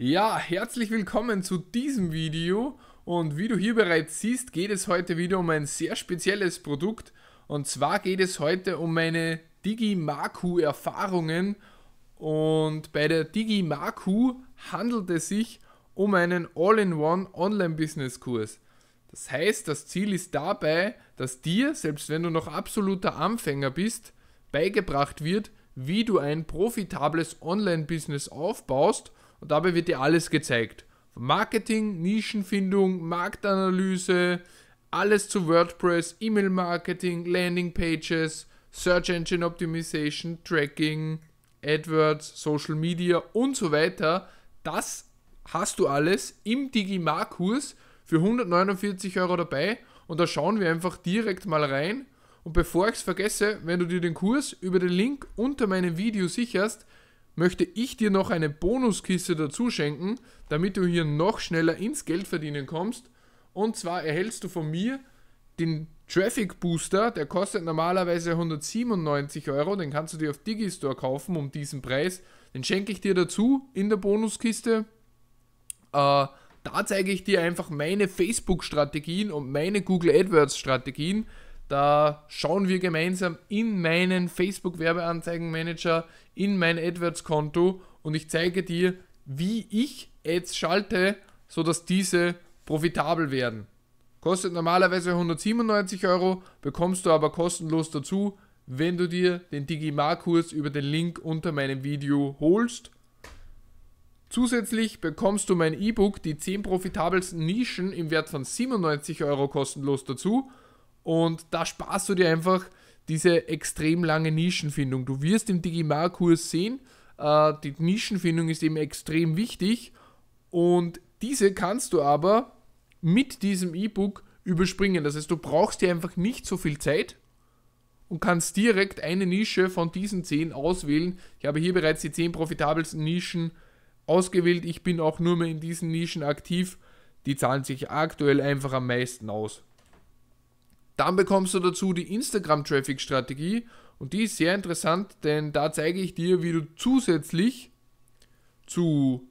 Ja, herzlich willkommen zu diesem Video und wie du hier bereits siehst, geht es heute wieder um ein sehr spezielles Produkt und zwar geht es heute um meine Digimaku Erfahrungen und bei der Digimaku handelt es sich um einen All-in-One Online-Business-Kurs. Das heißt, das Ziel ist dabei, dass dir, selbst wenn du noch absoluter Anfänger bist, beigebracht wird, wie du ein profitables Online-Business aufbaust – und dabei wird dir alles gezeigt. Marketing, Nischenfindung, Marktanalyse, alles zu WordPress, E-Mail-Marketing, Landing-Pages, Search Engine Optimization, Tracking, AdWords, Social Media und so weiter. Das hast du alles im Digimar-Kurs für 149 Euro dabei und da schauen wir einfach direkt mal rein. Und bevor ich es vergesse, wenn du dir den Kurs über den Link unter meinem Video sicherst, möchte ich dir noch eine Bonuskiste dazu schenken, damit du hier noch schneller ins Geld verdienen kommst. Und zwar erhältst du von mir den Traffic Booster, der kostet normalerweise 197 Euro, den kannst du dir auf Digistore kaufen um diesen Preis. Den schenke ich dir dazu in der Bonuskiste. Äh, da zeige ich dir einfach meine Facebook-Strategien und meine Google AdWords-Strategien, da schauen wir gemeinsam in meinen Facebook-Werbeanzeigenmanager, in mein AdWords-Konto und ich zeige dir, wie ich Ads schalte, sodass diese profitabel werden. Kostet normalerweise 197 Euro, bekommst du aber kostenlos dazu, wenn du dir den Digimar-Kurs über den Link unter meinem Video holst. Zusätzlich bekommst du mein E-Book Die 10 profitabelsten Nischen im Wert von 97 Euro kostenlos dazu und da sparst du dir einfach diese extrem lange Nischenfindung. Du wirst im Digimar-Kurs sehen, äh, die Nischenfindung ist eben extrem wichtig und diese kannst du aber mit diesem E-Book überspringen. Das heißt, du brauchst dir einfach nicht so viel Zeit und kannst direkt eine Nische von diesen 10 auswählen. Ich habe hier bereits die 10 profitabelsten Nischen ausgewählt. Ich bin auch nur mehr in diesen Nischen aktiv. Die zahlen sich aktuell einfach am meisten aus. Dann bekommst du dazu die Instagram-Traffic-Strategie und die ist sehr interessant, denn da zeige ich dir, wie du zusätzlich zu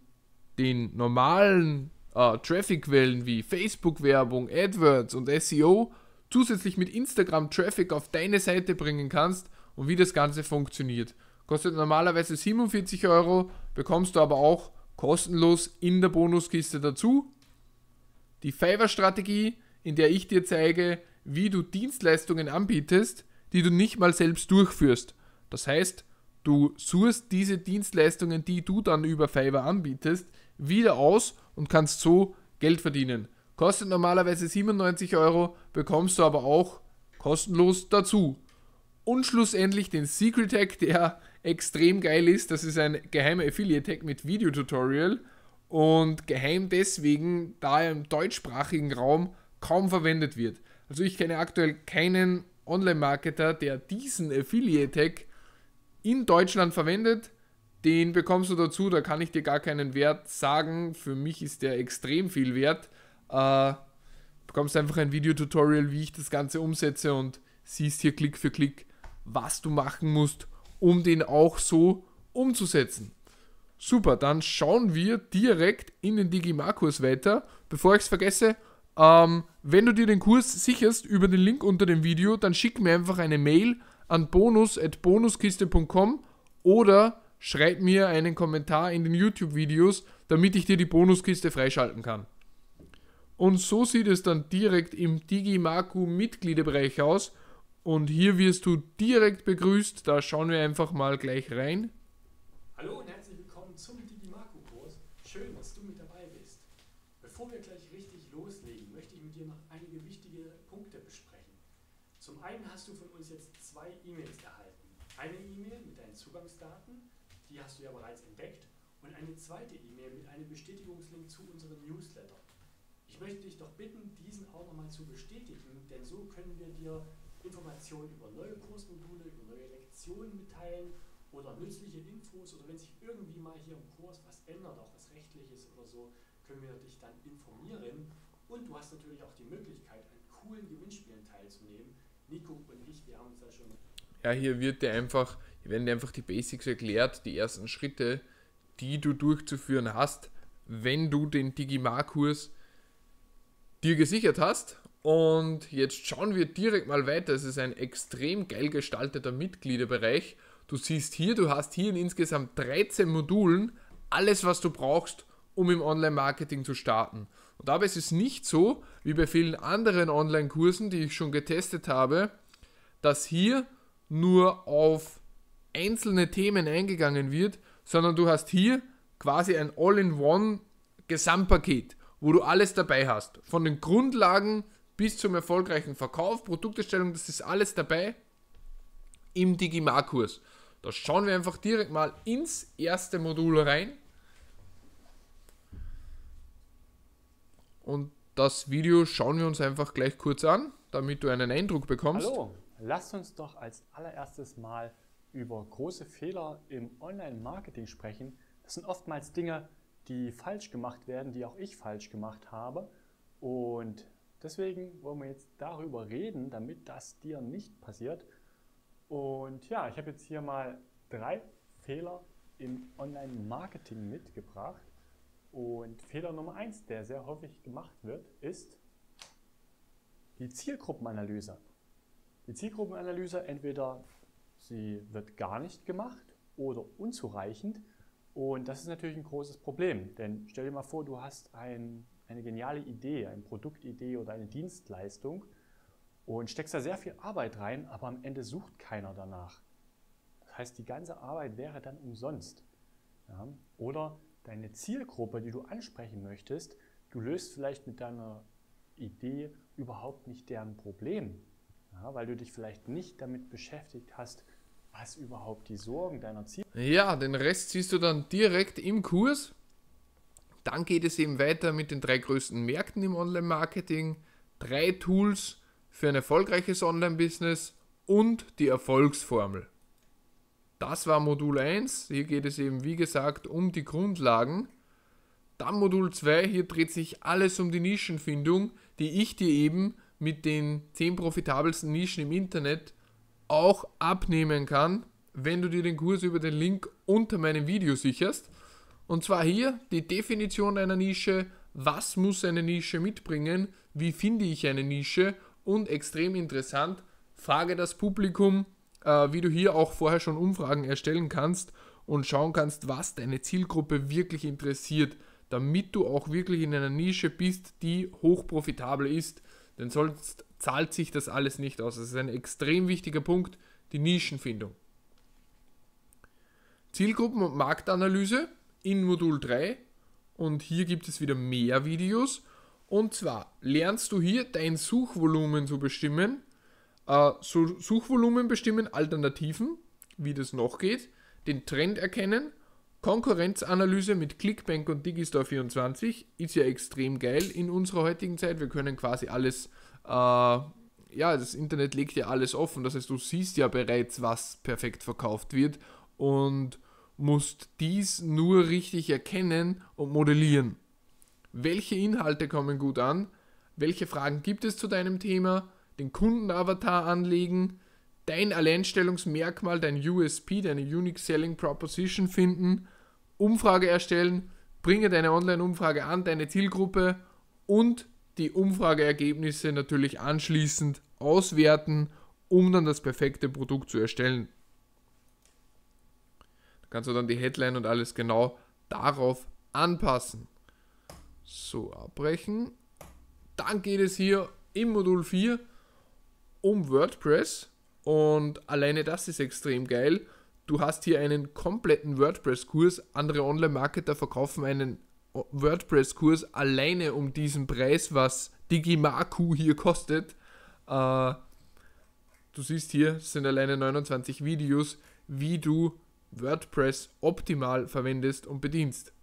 den normalen äh, Traffic-Quellen wie Facebook-Werbung, AdWords und SEO zusätzlich mit Instagram Traffic auf deine Seite bringen kannst und wie das Ganze funktioniert. Kostet normalerweise 47 Euro, bekommst du aber auch kostenlos in der Bonuskiste dazu. Die Fiverr-Strategie, in der ich dir zeige, wie du Dienstleistungen anbietest, die du nicht mal selbst durchführst. Das heißt, du suchst diese Dienstleistungen, die du dann über Fiverr anbietest, wieder aus und kannst so Geld verdienen. Kostet normalerweise 97 Euro, bekommst du aber auch kostenlos dazu. Und schlussendlich den Secret Hack, der extrem geil ist. Das ist ein geheimer Affiliate Hack mit Videotutorial und geheim deswegen, da er im deutschsprachigen Raum kaum verwendet wird. Also ich kenne aktuell keinen Online-Marketer, der diesen Affiliate-Tag in Deutschland verwendet. Den bekommst du dazu, da kann ich dir gar keinen Wert sagen. Für mich ist der extrem viel wert. Äh, bekommst einfach ein Videotutorial, wie ich das Ganze umsetze und siehst hier Klick für Klick, was du machen musst, um den auch so umzusetzen. Super, dann schauen wir direkt in den digimar weiter. Bevor ich es vergesse, ähm, wenn du dir den Kurs sicherst über den Link unter dem Video, dann schick mir einfach eine Mail an bonus.bonuskiste.com oder schreib mir einen Kommentar in den YouTube-Videos, damit ich dir die Bonuskiste freischalten kann. Und so sieht es dann direkt im Digimaku Mitgliederbereich aus. Und hier wirst du direkt begrüßt. Da schauen wir einfach mal gleich rein. Hallo, und Netz. zweite E-Mail mit einem Bestätigungslink zu unserem Newsletter. Ich möchte dich doch bitten, diesen auch nochmal zu bestätigen, denn so können wir dir Informationen über neue Kursmodule, über neue Lektionen mitteilen oder nützliche Infos oder wenn sich irgendwie mal hier im Kurs was ändert, auch was rechtliches oder so, können wir dich dann informieren. Und du hast natürlich auch die Möglichkeit, an coolen Gewinnspielen teilzunehmen. Nico und ich, wir haben uns ja schon. Ja, hier wird dir einfach, hier werden dir einfach die Basics erklärt, die ersten Schritte die du durchzuführen hast, wenn du den Digimar-Kurs dir gesichert hast. Und jetzt schauen wir direkt mal weiter. Es ist ein extrem geil gestalteter Mitgliederbereich. Du siehst hier, du hast hier in insgesamt 13 Modulen alles, was du brauchst, um im Online-Marketing zu starten. Und dabei ist es nicht so, wie bei vielen anderen Online-Kursen, die ich schon getestet habe, dass hier nur auf einzelne Themen eingegangen wird, sondern du hast hier quasi ein All-in-One Gesamtpaket, wo du alles dabei hast. Von den Grundlagen bis zum erfolgreichen Verkauf, Produkterstellung, das ist alles dabei im Digimar-Kurs. Da schauen wir einfach direkt mal ins erste Modul rein. Und das Video schauen wir uns einfach gleich kurz an, damit du einen Eindruck bekommst. Hallo, lass uns doch als allererstes mal über große Fehler im Online-Marketing sprechen. Das sind oftmals Dinge, die falsch gemacht werden, die auch ich falsch gemacht habe. Und deswegen wollen wir jetzt darüber reden, damit das dir nicht passiert. Und ja, ich habe jetzt hier mal drei Fehler im Online-Marketing mitgebracht. Und Fehler Nummer eins, der sehr häufig gemacht wird, ist die Zielgruppenanalyse. Die Zielgruppenanalyse entweder sie wird gar nicht gemacht oder unzureichend. Und das ist natürlich ein großes Problem, denn stell dir mal vor, du hast ein, eine geniale Idee, eine Produktidee oder eine Dienstleistung und steckst da sehr viel Arbeit rein, aber am Ende sucht keiner danach. Das heißt, die ganze Arbeit wäre dann umsonst. Ja? Oder deine Zielgruppe, die du ansprechen möchtest, du löst vielleicht mit deiner Idee überhaupt nicht deren Problem. Ja, weil du dich vielleicht nicht damit beschäftigt hast, was überhaupt die Sorgen deiner Zielgruppe Ja, den Rest siehst du dann direkt im Kurs. Dann geht es eben weiter mit den drei größten Märkten im Online-Marketing, drei Tools für ein erfolgreiches Online-Business und die Erfolgsformel. Das war Modul 1. Hier geht es eben, wie gesagt, um die Grundlagen. Dann Modul 2. Hier dreht sich alles um die Nischenfindung, die ich dir eben mit den 10 profitabelsten Nischen im Internet auch abnehmen kann, wenn du dir den Kurs über den Link unter meinem Video sicherst. Und zwar hier die Definition einer Nische, was muss eine Nische mitbringen, wie finde ich eine Nische und extrem interessant, frage das Publikum, äh, wie du hier auch vorher schon Umfragen erstellen kannst und schauen kannst, was deine Zielgruppe wirklich interessiert, damit du auch wirklich in einer Nische bist, die hochprofitabel ist, denn sonst zahlt sich das alles nicht aus. Das ist ein extrem wichtiger Punkt, die Nischenfindung. Zielgruppen- und Marktanalyse in Modul 3. Und hier gibt es wieder mehr Videos. Und zwar lernst du hier dein Suchvolumen zu bestimmen, äh, so Suchvolumen bestimmen, Alternativen, wie das noch geht, den Trend erkennen, Konkurrenzanalyse mit Clickbank und Digistore24 ist ja extrem geil in unserer heutigen Zeit. Wir können quasi alles, äh, ja, das Internet legt ja alles offen. Das heißt, du siehst ja bereits, was perfekt verkauft wird und musst dies nur richtig erkennen und modellieren. Welche Inhalte kommen gut an? Welche Fragen gibt es zu deinem Thema? Den Kundenavatar anlegen, dein Alleinstellungsmerkmal, dein USP, deine Unique Selling Proposition finden Umfrage erstellen, bringe deine Online-Umfrage an, deine Zielgruppe und die Umfrageergebnisse natürlich anschließend auswerten, um dann das perfekte Produkt zu erstellen. Da kannst du dann die Headline und alles genau darauf anpassen. So, abbrechen. Dann geht es hier im Modul 4 um WordPress und alleine das ist extrem geil du hast hier einen kompletten WordPress-Kurs. Andere Online-Marketer verkaufen einen WordPress-Kurs alleine um diesen Preis, was Digimaku hier kostet. Äh, du siehst hier, es sind alleine 29 Videos, wie du WordPress optimal verwendest und bedienst.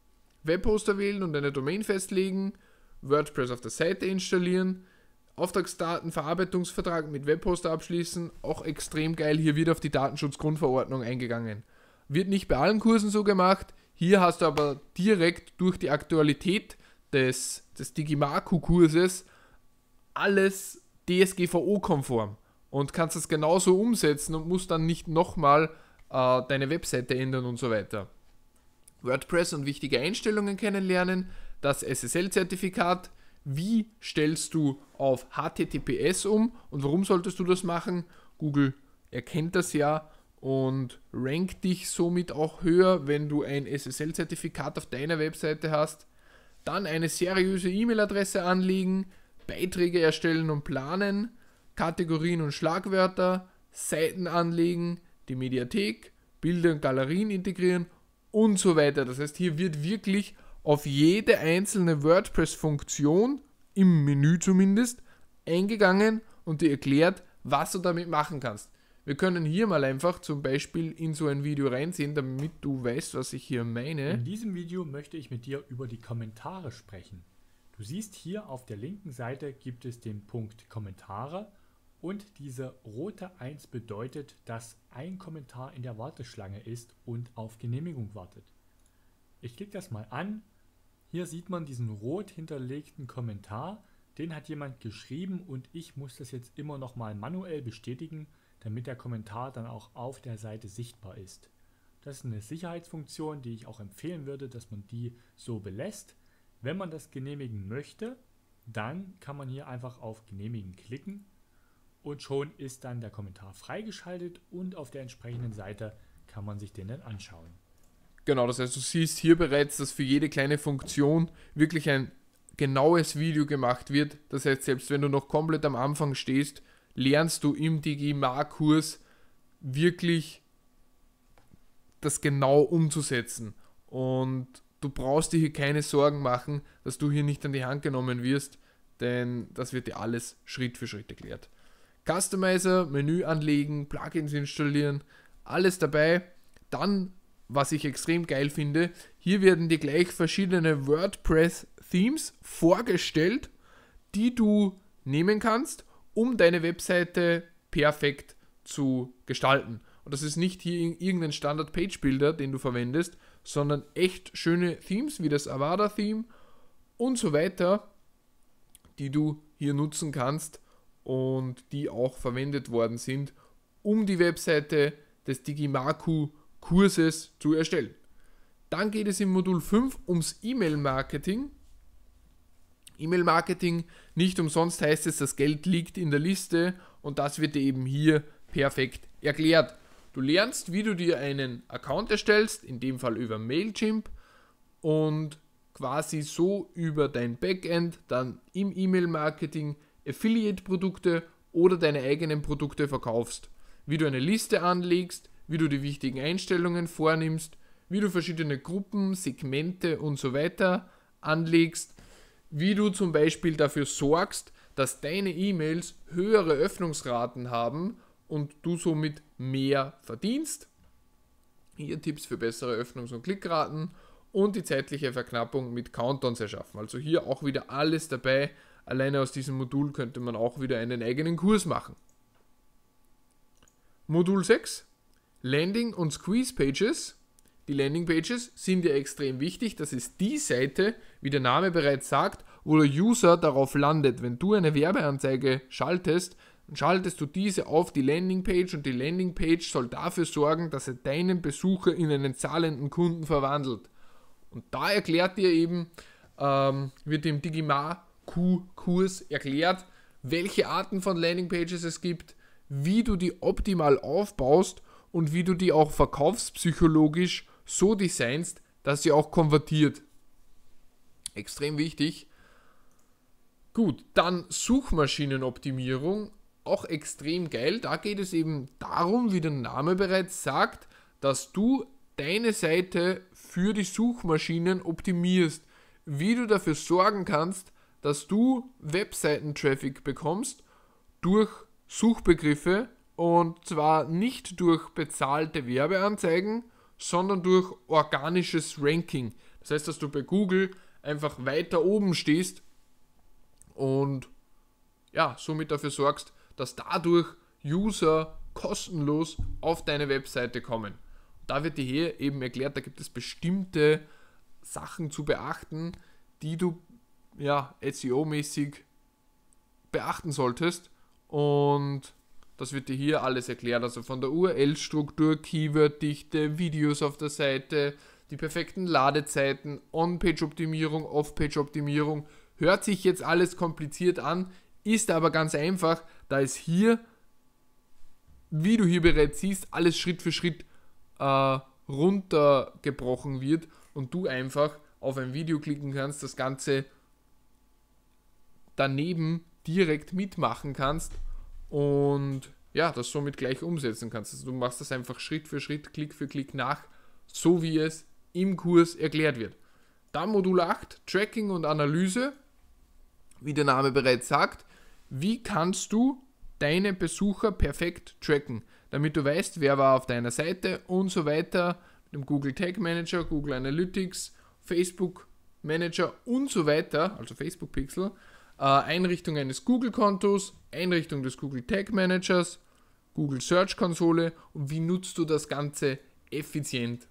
Webhoster wählen und eine Domain festlegen, WordPress auf der Seite installieren, Auftragsdatenverarbeitungsvertrag mit Webhoster abschließen, auch extrem geil, hier wird auf die Datenschutzgrundverordnung eingegangen. Wird nicht bei allen Kursen so gemacht, hier hast du aber direkt durch die Aktualität des, des Digimaku-Kurses alles DSGVO-konform und kannst das genauso umsetzen und musst dann nicht nochmal äh, deine Webseite ändern und so weiter. WordPress und wichtige Einstellungen kennenlernen, das SSL-Zertifikat, wie stellst du auf HTTPS um und warum solltest du das machen? Google erkennt das ja und rankt dich somit auch höher, wenn du ein SSL-Zertifikat auf deiner Webseite hast. Dann eine seriöse E-Mail-Adresse anlegen, Beiträge erstellen und planen, Kategorien und Schlagwörter, Seiten anlegen, die Mediathek, Bilder und Galerien integrieren und so weiter. Das heißt, hier wird wirklich auf jede einzelne WordPress-Funktion, im Menü zumindest, eingegangen und dir erklärt, was du damit machen kannst. Wir können hier mal einfach zum Beispiel in so ein Video reinziehen, damit du weißt, was ich hier meine. In diesem Video möchte ich mit dir über die Kommentare sprechen. Du siehst hier auf der linken Seite gibt es den Punkt Kommentare und diese rote 1 bedeutet, dass ein Kommentar in der Warteschlange ist und auf Genehmigung wartet. Ich klicke das mal an hier sieht man diesen rot hinterlegten Kommentar, den hat jemand geschrieben und ich muss das jetzt immer nochmal manuell bestätigen, damit der Kommentar dann auch auf der Seite sichtbar ist. Das ist eine Sicherheitsfunktion, die ich auch empfehlen würde, dass man die so belässt. Wenn man das genehmigen möchte, dann kann man hier einfach auf Genehmigen klicken und schon ist dann der Kommentar freigeschaltet und auf der entsprechenden Seite kann man sich den dann anschauen. Genau, das heißt, du siehst hier bereits, dass für jede kleine Funktion wirklich ein genaues Video gemacht wird. Das heißt, selbst wenn du noch komplett am Anfang stehst, lernst du im DGMA-Kurs wirklich das genau umzusetzen. Und du brauchst dir hier keine Sorgen machen, dass du hier nicht an die Hand genommen wirst, denn das wird dir alles Schritt für Schritt erklärt. Customizer, Menü anlegen, Plugins installieren, alles dabei. Dann was ich extrem geil finde, hier werden dir gleich verschiedene WordPress-Themes vorgestellt, die du nehmen kannst, um deine Webseite perfekt zu gestalten. Und das ist nicht hier irgendein Standard-Page-Builder, den du verwendest, sondern echt schöne Themes wie das Avada-Theme und so weiter, die du hier nutzen kannst und die auch verwendet worden sind, um die Webseite des Digimaku zu Kurses zu erstellen. Dann geht es im Modul 5 ums E-Mail-Marketing. E-Mail-Marketing, nicht umsonst heißt es, das Geld liegt in der Liste und das wird dir eben hier perfekt erklärt. Du lernst, wie du dir einen Account erstellst, in dem Fall über Mailchimp und quasi so über dein Backend dann im E-Mail-Marketing Affiliate-Produkte oder deine eigenen Produkte verkaufst. Wie du eine Liste anlegst, wie du die wichtigen Einstellungen vornimmst, wie du verschiedene Gruppen, Segmente und so weiter anlegst, wie du zum Beispiel dafür sorgst, dass deine E-Mails höhere Öffnungsraten haben und du somit mehr verdienst. Hier Tipps für bessere Öffnungs- und Klickraten und die zeitliche Verknappung mit Countdowns erschaffen. Also hier auch wieder alles dabei. Alleine aus diesem Modul könnte man auch wieder einen eigenen Kurs machen. Modul 6 Landing- und Squeeze-Pages, die Landing-Pages, sind ja extrem wichtig. Das ist die Seite, wie der Name bereits sagt, wo der User darauf landet. Wenn du eine Werbeanzeige schaltest, dann schaltest du diese auf die Landing-Page und die Landing-Page soll dafür sorgen, dass er deinen Besucher in einen zahlenden Kunden verwandelt. Und da erklärt dir eben, ähm, wird im Digimar Q-Kurs erklärt, welche Arten von Landing-Pages es gibt, wie du die optimal aufbaust und wie du die auch verkaufspsychologisch so designst, dass sie auch konvertiert. Extrem wichtig. Gut, dann Suchmaschinenoptimierung, auch extrem geil. Da geht es eben darum, wie der Name bereits sagt, dass du deine Seite für die Suchmaschinen optimierst, wie du dafür sorgen kannst, dass du Webseitentraffic bekommst durch Suchbegriffe, und zwar nicht durch bezahlte Werbeanzeigen, sondern durch organisches Ranking. Das heißt, dass du bei Google einfach weiter oben stehst und ja, somit dafür sorgst, dass dadurch User kostenlos auf deine Webseite kommen. Da wird dir hier eben erklärt, da gibt es bestimmte Sachen zu beachten, die du ja SEO-mäßig beachten solltest und das wird dir hier alles erklärt. Also von der URL-Struktur, Keyword-Dichte, Videos auf der Seite, die perfekten Ladezeiten, On-Page-Optimierung, Off-Page-Optimierung. Hört sich jetzt alles kompliziert an, ist aber ganz einfach, da es hier, wie du hier bereits siehst, alles Schritt für Schritt äh, runtergebrochen wird und du einfach auf ein Video klicken kannst, das Ganze daneben direkt mitmachen kannst und ja, das somit gleich umsetzen kannst. Also du machst das einfach Schritt für Schritt, Klick für Klick nach, so wie es im Kurs erklärt wird. Dann Modul 8, Tracking und Analyse. Wie der Name bereits sagt, wie kannst du deine Besucher perfekt tracken, damit du weißt, wer war auf deiner Seite und so weiter, mit dem Google Tag Manager, Google Analytics, Facebook Manager und so weiter, also Facebook Pixel, äh, Einrichtung eines Google-Kontos, Einrichtung des Google Tag Managers, Google Search Konsole und wie nutzt du das Ganze effizient.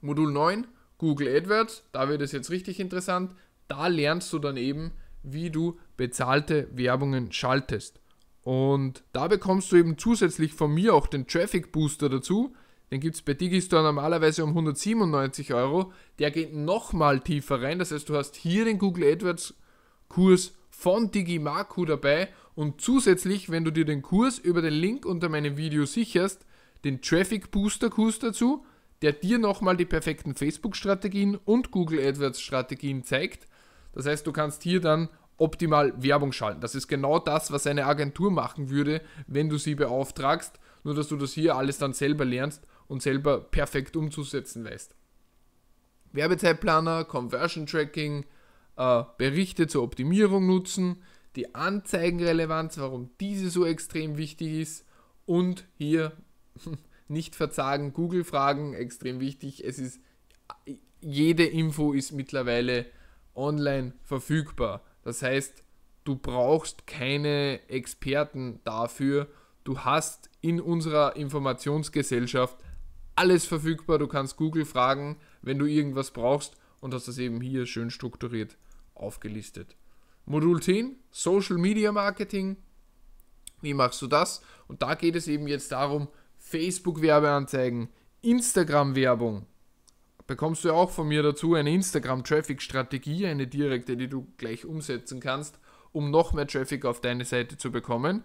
Modul 9, Google AdWords, da wird es jetzt richtig interessant. Da lernst du dann eben, wie du bezahlte Werbungen schaltest. Und da bekommst du eben zusätzlich von mir auch den Traffic Booster dazu. Den gibt es bei Digistore normalerweise um 197 Euro. Der geht nochmal tiefer rein. Das heißt, du hast hier den Google AdWords Kurs von Digimaku dabei und zusätzlich, wenn du dir den Kurs über den Link unter meinem Video sicherst, den Traffic Booster Kurs dazu, der dir nochmal die perfekten Facebook-Strategien und Google AdWords-Strategien zeigt. Das heißt, du kannst hier dann optimal Werbung schalten. Das ist genau das, was eine Agentur machen würde, wenn du sie beauftragst, nur dass du das hier alles dann selber lernst und selber perfekt umzusetzen weißt. Werbezeitplaner, Conversion Tracking, äh, Berichte zur Optimierung nutzen, die Anzeigenrelevanz, warum diese so extrem wichtig ist und hier nicht verzagen, Google fragen, extrem wichtig. Es ist jede Info ist mittlerweile online verfügbar. Das heißt, du brauchst keine Experten dafür. Du hast in unserer Informationsgesellschaft alles verfügbar. Du kannst Google fragen, wenn du irgendwas brauchst und hast das eben hier schön strukturiert aufgelistet. Modul 10, Social Media Marketing. Wie machst du das? Und da geht es eben jetzt darum, Facebook-Werbeanzeigen, Instagram-Werbung. Bekommst du auch von mir dazu eine Instagram-Traffic-Strategie, eine direkte, die du gleich umsetzen kannst, um noch mehr Traffic auf deine Seite zu bekommen.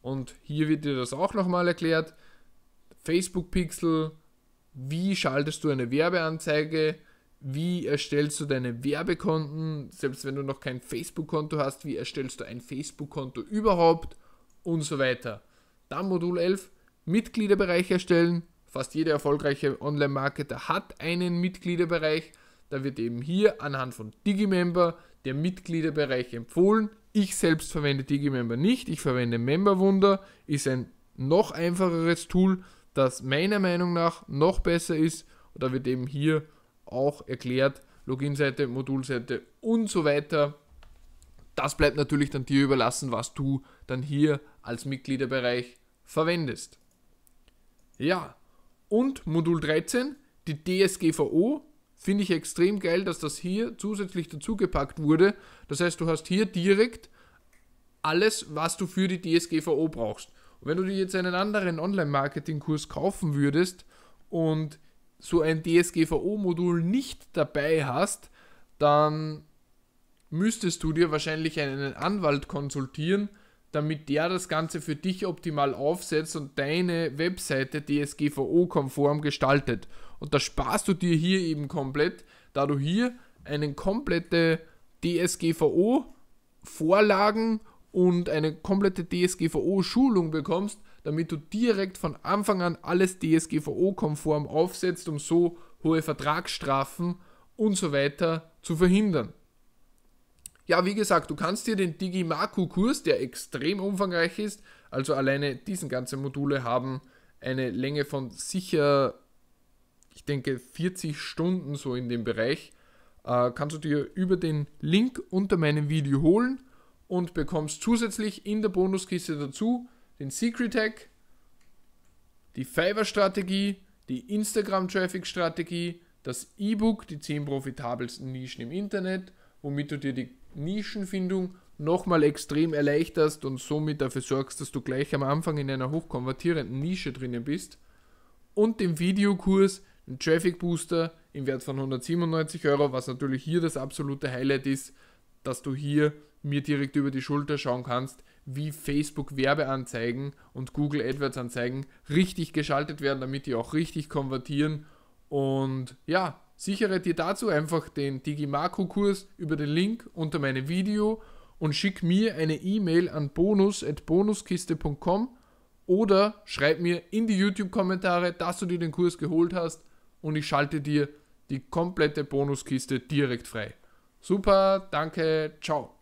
Und hier wird dir das auch nochmal erklärt. Facebook-Pixel, wie schaltest du eine Werbeanzeige wie erstellst du deine Werbekonten, selbst wenn du noch kein Facebook-Konto hast, wie erstellst du ein Facebook-Konto überhaupt und so weiter. Dann Modul 11, Mitgliederbereich erstellen. Fast jeder erfolgreiche Online-Marketer hat einen Mitgliederbereich. Da wird eben hier anhand von Digimember der Mitgliederbereich empfohlen. Ich selbst verwende Digimember nicht, ich verwende Memberwunder, ist ein noch einfacheres Tool, das meiner Meinung nach noch besser ist. Und da wird eben hier auch erklärt. Login-Seite, Modul-Seite und so weiter. Das bleibt natürlich dann dir überlassen, was du dann hier als Mitgliederbereich verwendest. Ja, und Modul 13, die DSGVO, finde ich extrem geil, dass das hier zusätzlich dazugepackt wurde. Das heißt, du hast hier direkt alles, was du für die DSGVO brauchst. Und wenn du dir jetzt einen anderen Online-Marketing-Kurs kaufen würdest und so ein DSGVO-Modul nicht dabei hast, dann müsstest du dir wahrscheinlich einen Anwalt konsultieren, damit der das Ganze für dich optimal aufsetzt und deine Webseite DSGVO-konform gestaltet. Und das sparst du dir hier eben komplett, da du hier eine komplette DSGVO-Vorlagen und eine komplette DSGVO-Schulung bekommst, damit du direkt von Anfang an alles DSGVO-konform aufsetzt, um so hohe Vertragsstrafen und so weiter zu verhindern. Ja, wie gesagt, du kannst dir den Digimaku-Kurs, der extrem umfangreich ist, also alleine diesen ganzen Module haben eine Länge von sicher, ich denke, 40 Stunden so in dem Bereich, äh, kannst du dir über den Link unter meinem Video holen und bekommst zusätzlich in der Bonuskiste dazu den Secret Hack, die Favor-Strategie, die Instagram-Traffic-Strategie, das E-Book, die 10 profitabelsten Nischen im Internet, womit du dir die Nischenfindung nochmal extrem erleichterst und somit dafür sorgst, dass du gleich am Anfang in einer hochkonvertierenden Nische drinnen bist. Und dem Videokurs, ein Traffic Booster im Wert von 197 Euro, was natürlich hier das absolute Highlight ist, dass du hier mir direkt über die Schulter schauen kannst, wie Facebook Werbeanzeigen und Google AdWords Anzeigen richtig geschaltet werden, damit die auch richtig konvertieren. Und ja, sichere dir dazu einfach den Digimarco-Kurs über den Link unter meinem Video und schick mir eine E-Mail an bonus.bonuskiste.com oder schreib mir in die YouTube-Kommentare, dass du dir den Kurs geholt hast und ich schalte dir die komplette Bonuskiste direkt frei. Super, danke, ciao.